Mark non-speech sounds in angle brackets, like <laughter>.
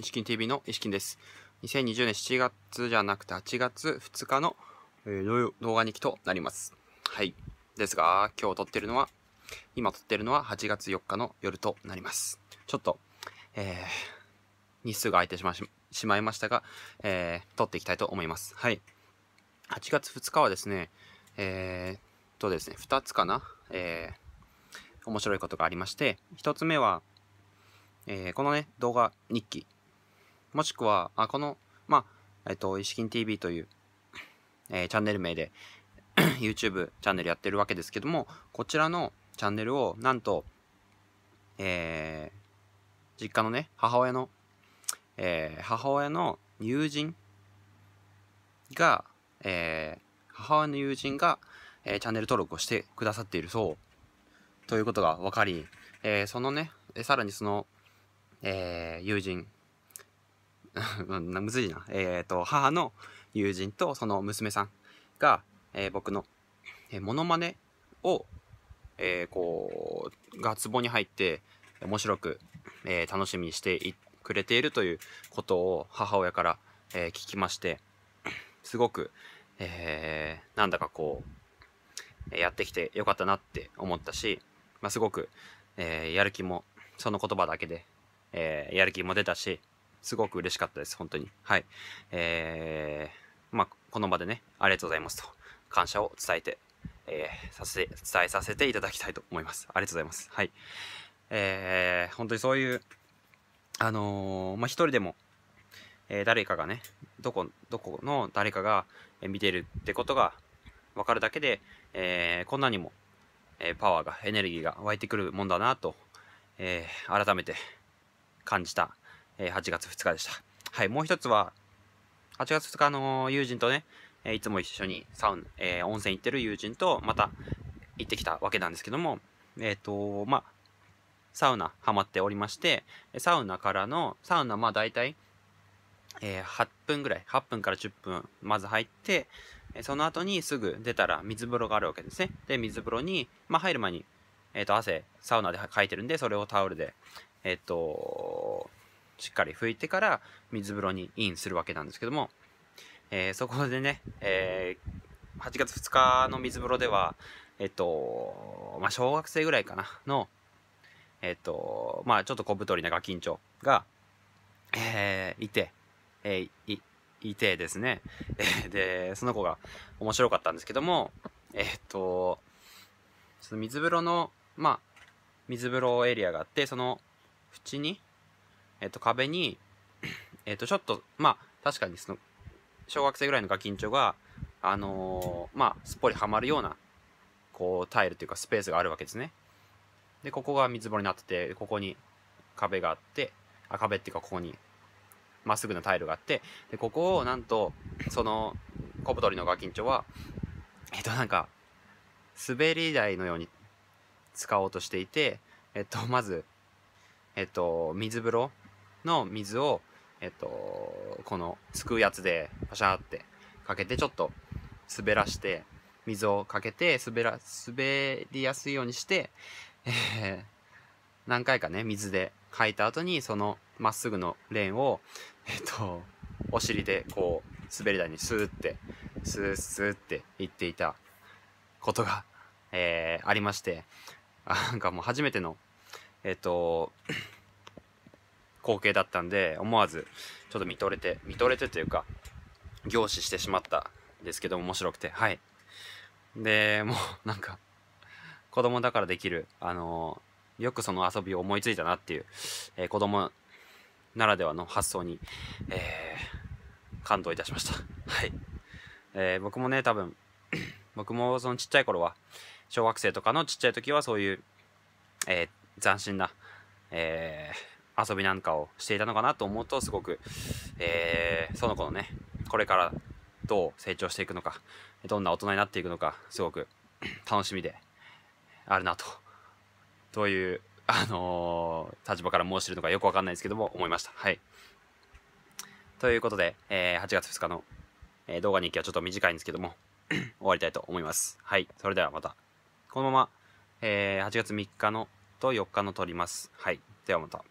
石金 TV の石金です。2020年7月じゃなくて8月2日の、えー、動画日記となります。はい。ですが、今日撮ってるのは、今撮ってるのは8月4日の夜となります。ちょっと、えー、日数が空いてしましまいましたが、えー、撮っていきたいと思います。はい。8月2日はですね、えー、っとですね、2つかな、えー、面白いことがありまして、1つ目は、えー、このね、動画日記もしくは、あこの、まあ、えっと、イシキン TV という、えー、チャンネル名で <coughs> YouTube チャンネルやってるわけですけども、こちらのチャンネルを、なんと、えー、実家のね、母親の、えー、母親の友人が、えー、母親の友人が、えー、チャンネル登録をしてくださっているそうということが分かり、えー、そのね、さらにその、えー、友人 <laughs> むずいな。えっ、ー、と、母の友人とその娘さんが、えー、僕の、えー、モノマネを、えー、こう、がツボに入って、面白く、えー、楽しみにしてくれているということを母親から、えー、聞きまして、すごく、えー、なんだかこう、やってきてよかったなって思ったし、まあ、すごく、えー、やる気も、その言葉だけで、えー、やる気も出たし、すごく嬉しかったです、本当に。はい。えー、まあ、この場でね、ありがとうございますと、感謝を伝えて、えー、させて、伝えさせていただきたいと思います。ありがとうございます。はい。えー、本当にそういう、あのー、まあ、一人でも、えー、誰かがね、どこ、どこの誰かが見てるってことが分かるだけで、えー、こんなにも、えー、パワーが、エネルギーが湧いてくるもんだなと、えー、改めて感じたえ8月2日でした。はい、もう一つは、8月2日の友人とね、えいつも一緒にサウン、えー、温泉行ってる友人とまた行ってきたわけなんですけども、えっ、ー、と、まあ、サウナハマっておりまして、サウナからの、サウナまあ大体、えー、8分ぐらい、8分から10分まず入って、その後にすぐ出たら水風呂があるわけですね。で、水風呂に、まあ入る前に、えっ、ー、と、汗、サウナでかいてるんで、それをタオルで、えっ、と、しっかり拭いてから水風呂にインするわけなんですけども、えー、そこでね、えー、8月2日の水風呂では、えっと、まあ、小学生ぐらいかな、の、えっと、まあ、ちょっと小太りなガキンチョが、えー、いて、えー、い、いてですね、えで、その子が面白かったんですけども、えっと、その水風呂の、まあ、水風呂エリアがあって、その、縁に、えっと、壁に、<clears throat> えっと、ちょっと、まあ、確かにその、小学生ぐらいのガキンチョが、あのー、まあ、すっぽりはまるような、こう、タイルというかスペースがあるわけですね。で、ここが水堀になってて、ここに壁があって、あ、壁っていうかここに、まっすぐなタイルがあって、で、ここをなんと、その、小太りのガキンチョは、えっと、なんか、滑り台のように使おうとしていて、えっと、まず、えっと、水風呂の水を、えっと、このすくうやつでパシャーってかけてちょっと滑らして水をかけて滑ら滑りやすいようにして、えー、何回かね水でかいた後にそのまっすぐのレーンをえっとお尻でこう滑り台にスーってスースーっていっていたことが、えー、ありましてなんかもう初めてのえっと光景だったんで、思わず、ちょっと見とれて、見とれてというか、凝視してしまったんですけど、面白くて、はい。で、もう、なんか、子供だからできる、あのー、よくその遊びを思いついたなっていう、えー、子供ならではの発想に、えー、感動いたしました。はい。えー、僕もね、多分、<clears throat> 僕もそのちっちゃい頃は、小学生とかのちっちゃい時はそういう、えー、斬新な、えー、遊びなんかをしていたのかなと思うとすごく、えー、その子のねこれからどう成長していくのかどんな大人になっていくのかすごく <clears throat> 楽しみであるなとどういうあのー、立場から申してるのかよくわかんないですけども思いましたはいということで、えー、8月2日の、え動画日記はちょっと短いんですけども <clears throat> 終わりたいと思いますはいそれではまたこのまま、え8月3日のと4日の撮りますはいではまた